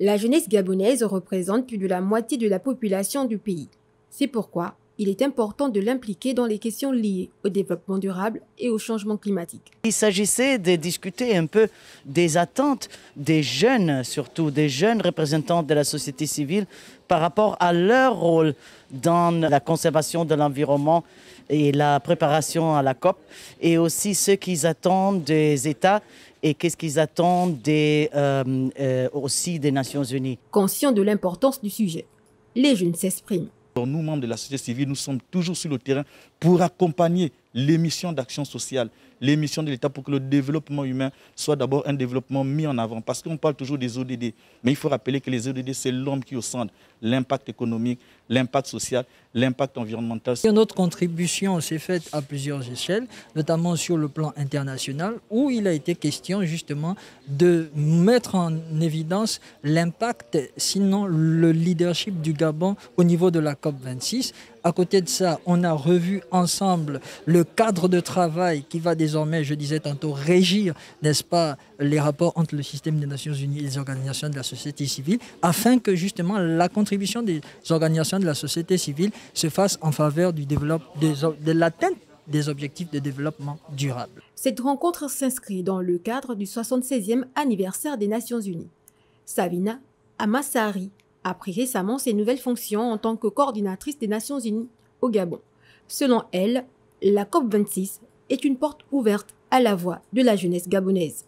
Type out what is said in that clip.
La jeunesse gabonaise représente plus de la moitié de la population du pays. C'est pourquoi il est important de l'impliquer dans les questions liées au développement durable et au changement climatique. Il s'agissait de discuter un peu des attentes des jeunes, surtout des jeunes représentants de la société civile par rapport à leur rôle dans la conservation de l'environnement et la préparation à la COP, et aussi ce qu'ils attendent des États et qu'est-ce qu'ils attendent des, euh, euh, aussi des Nations Unies. Conscient de l'importance du sujet, les jeunes s'expriment nous, membres de la société civile, nous sommes toujours sur le terrain pour accompagner l'émission d'action sociale, l'émission de l'État pour que le développement humain soit d'abord un développement mis en avant. Parce qu'on parle toujours des ODD, mais il faut rappeler que les ODD, c'est l'homme qui au centre, l'impact économique, l'impact social, l'impact environnemental. notre contribution s'est faite à plusieurs échelles, notamment sur le plan international, où il a été question justement de mettre en évidence l'impact, sinon le leadership du Gabon au niveau de la COP26 à côté de ça, on a revu ensemble le cadre de travail qui va désormais, je disais tantôt, régir, n'est-ce pas, les rapports entre le système des Nations Unies et les organisations de la société civile, afin que justement la contribution des organisations de la société civile se fasse en faveur du de l'atteinte des objectifs de développement durable. Cette rencontre s'inscrit dans le cadre du 76e anniversaire des Nations Unies. Savina Amassari, a pris récemment ses nouvelles fonctions en tant que coordinatrice des Nations Unies au Gabon. Selon elle, la COP26 est une porte ouverte à la voix de la jeunesse gabonaise.